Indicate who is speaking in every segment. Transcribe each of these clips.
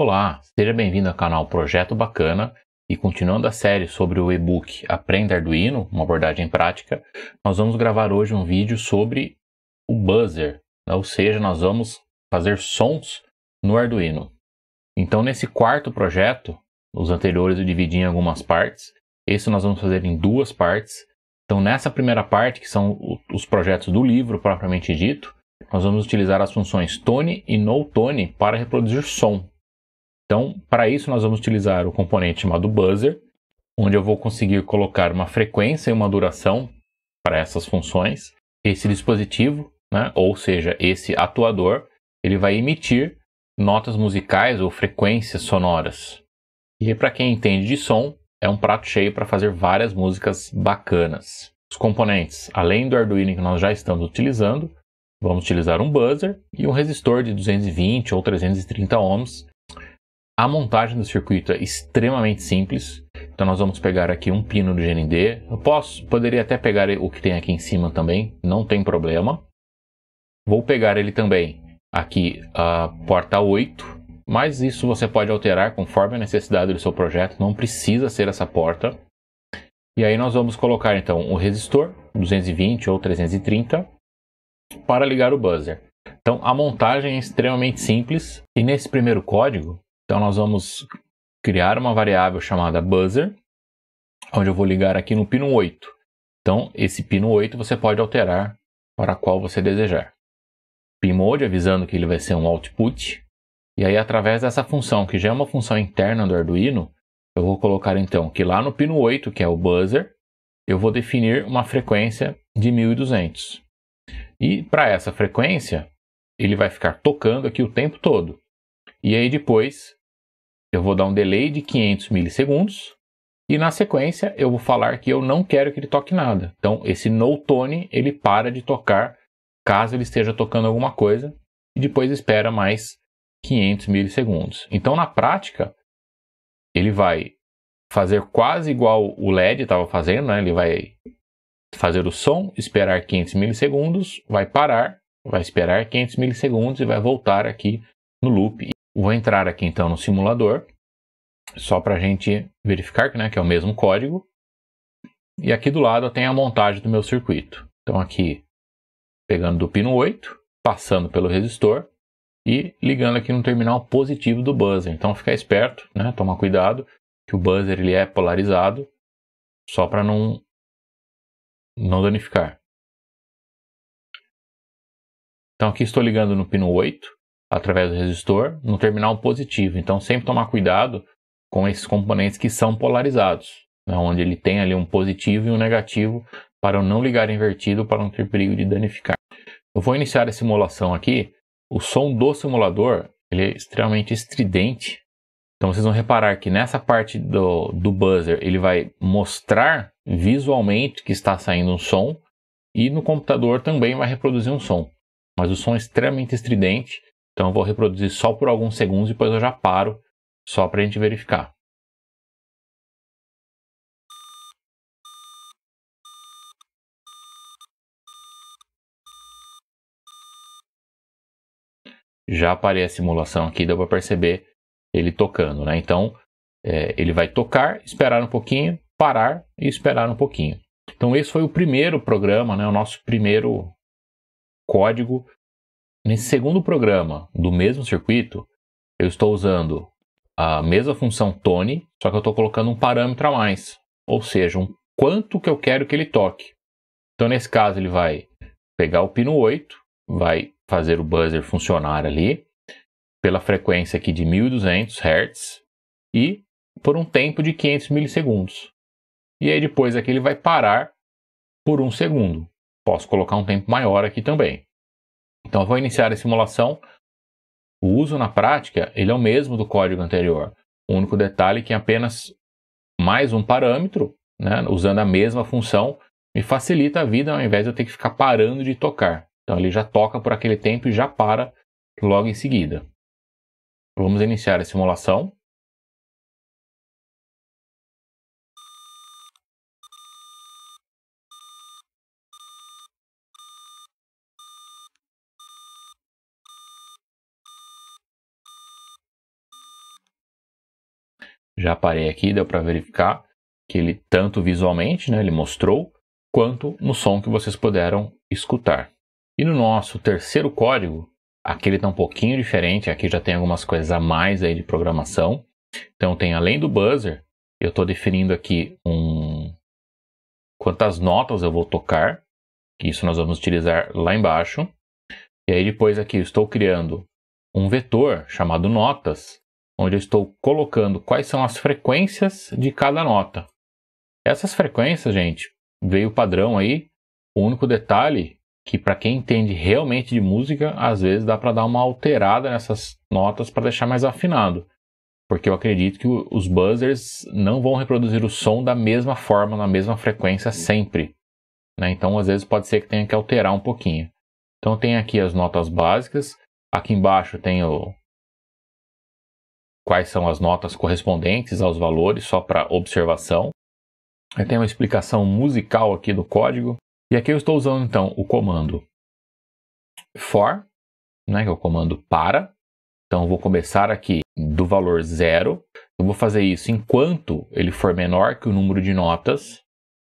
Speaker 1: Olá, seja bem-vindo ao canal Projeto Bacana e continuando a série sobre o e-book Aprenda Arduino, uma abordagem prática, nós vamos gravar hoje um vídeo sobre o buzzer, né? ou seja, nós vamos fazer sons no Arduino. Então, nesse quarto projeto, os anteriores eu dividi em algumas partes, esse nós vamos fazer em duas partes. Então, nessa primeira parte, que são os projetos do livro propriamente dito, nós vamos utilizar as funções tone e no tone para reproduzir som. Então, para isso, nós vamos utilizar o componente chamado buzzer, onde eu vou conseguir colocar uma frequência e uma duração para essas funções. Esse dispositivo, né, ou seja, esse atuador, ele vai emitir notas musicais ou frequências sonoras. E para quem entende de som, é um prato cheio para fazer várias músicas bacanas. Os componentes, além do Arduino que nós já estamos utilizando, vamos utilizar um buzzer e um resistor de 220 ou 330 ohms a montagem do circuito é extremamente simples. Então nós vamos pegar aqui um pino do GND. Eu posso, poderia até pegar o que tem aqui em cima também, não tem problema. Vou pegar ele também aqui a porta 8, mas isso você pode alterar conforme a necessidade do seu projeto, não precisa ser essa porta. E aí nós vamos colocar então o resistor 220 ou 330 para ligar o buzzer. Então a montagem é extremamente simples e nesse primeiro código então nós vamos criar uma variável chamada buzzer, onde eu vou ligar aqui no pino 8. Então esse pino 8 você pode alterar para qual você desejar. Pinmode avisando que ele vai ser um output. E aí através dessa função, que já é uma função interna do Arduino, eu vou colocar então que lá no pino 8, que é o buzzer, eu vou definir uma frequência de 1200. E para essa frequência, ele vai ficar tocando aqui o tempo todo. E aí depois eu vou dar um delay de 500 milissegundos e na sequência eu vou falar que eu não quero que ele toque nada. Então esse no tone ele para de tocar caso ele esteja tocando alguma coisa e depois espera mais 500 milissegundos. Então na prática ele vai fazer quase igual o LED estava fazendo, né? ele vai fazer o som, esperar 500 milissegundos, vai parar, vai esperar 500 milissegundos e vai voltar aqui no loop. Vou entrar aqui então no simulador, só para a gente verificar né, que é o mesmo código. E aqui do lado tem a montagem do meu circuito. Então aqui, pegando do pino 8, passando pelo resistor e ligando aqui no terminal positivo do buzzer. Então fica esperto, né, toma cuidado, que o buzzer ele é polarizado, só para não, não danificar. Então aqui estou ligando no pino 8, através do resistor no terminal positivo. Então, sempre tomar cuidado com esses componentes que são polarizados, né, onde ele tem ali um positivo e um negativo para não ligar invertido para não ter perigo de danificar. Eu vou iniciar a simulação aqui. O som do simulador ele é extremamente estridente. Então vocês vão reparar que nessa parte do, do buzzer ele vai mostrar visualmente que está saindo um som e no computador também vai reproduzir um som. Mas o som é extremamente estridente então eu vou reproduzir só por alguns segundos, e depois eu já paro, só para a gente verificar. Já parei a simulação aqui, deu para perceber ele tocando, né? Então, é, ele vai tocar, esperar um pouquinho, parar e esperar um pouquinho. Então, esse foi o primeiro programa, né? O nosso primeiro código Nesse segundo programa do mesmo circuito, eu estou usando a mesma função tone, só que eu estou colocando um parâmetro a mais, ou seja, um quanto que eu quero que ele toque. Então, nesse caso, ele vai pegar o pino 8, vai fazer o buzzer funcionar ali, pela frequência aqui de 1200 Hz e por um tempo de 500 milissegundos. E aí depois aqui ele vai parar por um segundo. Posso colocar um tempo maior aqui também. Então, eu vou iniciar a simulação. O uso na prática, ele é o mesmo do código anterior. O único detalhe é que é apenas mais um parâmetro, né, usando a mesma função, me facilita a vida ao invés de eu ter que ficar parando de tocar. Então ele já toca por aquele tempo e já para logo em seguida. Vamos iniciar a simulação. Já parei aqui, deu para verificar que ele tanto visualmente, né, ele mostrou, quanto no som que vocês puderam escutar. E no nosso terceiro código, aqui ele está um pouquinho diferente, aqui já tem algumas coisas a mais aí de programação. Então tem além do buzzer, eu estou definindo aqui um quantas notas eu vou tocar, que isso nós vamos utilizar lá embaixo. E aí depois aqui eu estou criando um vetor chamado notas, onde eu estou colocando quais são as frequências de cada nota. Essas frequências, gente, veio padrão aí. O único detalhe que para quem entende realmente de música, às vezes dá para dar uma alterada nessas notas para deixar mais afinado. Porque eu acredito que os buzzers não vão reproduzir o som da mesma forma, na mesma frequência sempre. Né? Então, às vezes pode ser que tenha que alterar um pouquinho. Então, tem aqui as notas básicas. Aqui embaixo tem o, quais são as notas correspondentes aos valores, só para observação. Eu tenho uma explicação musical aqui do código. E aqui eu estou usando então o comando for, né, que é o comando para. Então eu vou começar aqui do valor zero. Eu vou fazer isso enquanto ele for menor que o número de notas.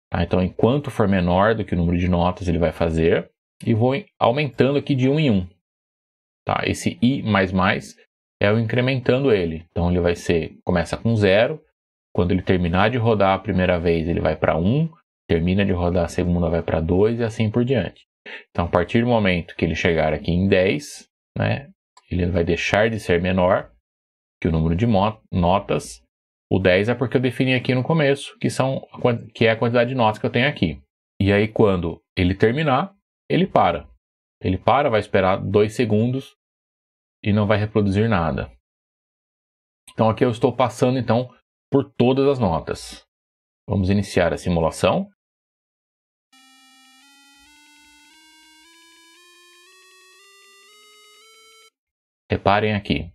Speaker 1: Tá? Então enquanto for menor do que o número de notas ele vai fazer. E vou aumentando aqui de um em um. Tá? Esse i mais mais é eu incrementando ele. Então ele vai ser, começa com zero. Quando ele terminar de rodar a primeira vez, ele vai para 1, um, termina de rodar a segunda, vai para 2 e assim por diante. Então, a partir do momento que ele chegar aqui em 10, né, ele vai deixar de ser menor que o número de notas. O 10 é porque eu defini aqui no começo, que, são, que é a quantidade de notas que eu tenho aqui. E aí, quando ele terminar, ele para. Ele para, vai esperar 2 segundos e não vai reproduzir nada. Então aqui eu estou passando então por todas as notas. Vamos iniciar a simulação. Reparem aqui.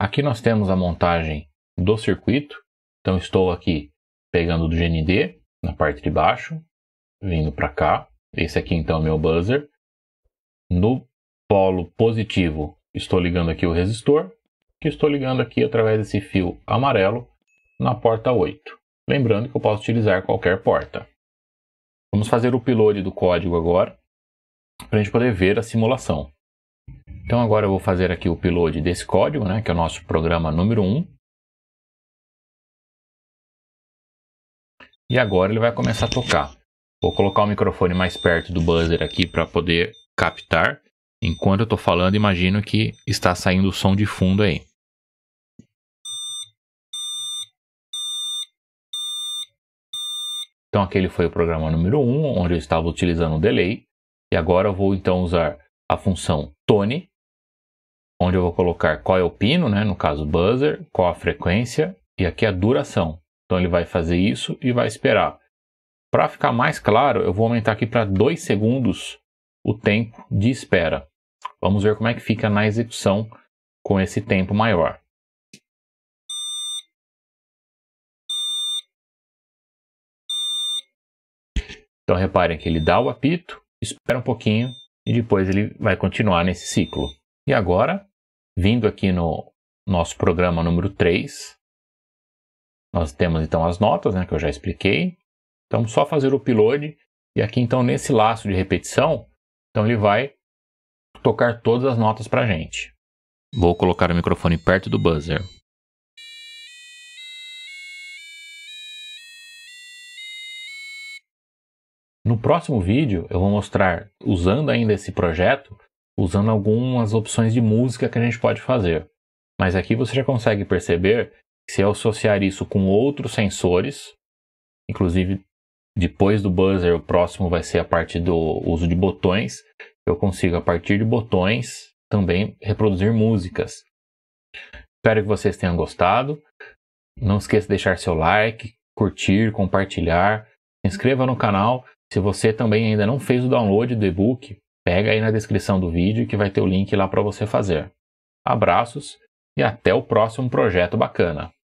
Speaker 1: Aqui nós temos a montagem do circuito. Então estou aqui pegando do GND na parte de baixo, vindo para cá. Esse aqui então é o meu buzzer. No polo positivo, estou ligando aqui o resistor, que estou ligando aqui através desse fio amarelo na porta 8. Lembrando que eu posso utilizar qualquer porta. Vamos fazer o upload do código agora, para a gente poder ver a simulação. Então agora eu vou fazer aqui o upload desse código, né, que é o nosso programa número 1. E agora ele vai começar a tocar. Vou colocar o microfone mais perto do buzzer aqui para poder captar. Enquanto eu estou falando, imagino que está saindo o som de fundo aí. Então aquele foi o programa número 1, um, onde eu estava utilizando o delay. E agora eu vou então usar a função tone, onde eu vou colocar qual é o pino, né, no caso buzzer, qual a frequência e aqui a duração. Então ele vai fazer isso e vai esperar para ficar mais claro, eu vou aumentar aqui para 2 segundos o tempo de espera. Vamos ver como é que fica na execução com esse tempo maior. Então reparem que ele dá o apito, espera um pouquinho e depois ele vai continuar nesse ciclo. E agora, vindo aqui no nosso programa número 3, nós temos então as notas, né, que eu já expliquei, então, só fazer o upload e aqui então nesse laço de repetição, então ele vai tocar todas as notas para a gente. Vou colocar o microfone perto do buzzer. No próximo vídeo eu vou mostrar, usando ainda esse projeto, usando algumas opções de música que a gente pode fazer. Mas aqui você já consegue perceber que se eu associar isso com outros sensores, inclusive depois do buzzer, o próximo vai ser a parte do uso de botões. Eu consigo, a partir de botões, também reproduzir músicas. Espero que vocês tenham gostado. Não esqueça de deixar seu like, curtir, compartilhar. Se inscreva no canal. Se você também ainda não fez o download do e-book, pega aí na descrição do vídeo que vai ter o link lá para você fazer. Abraços e até o próximo projeto bacana.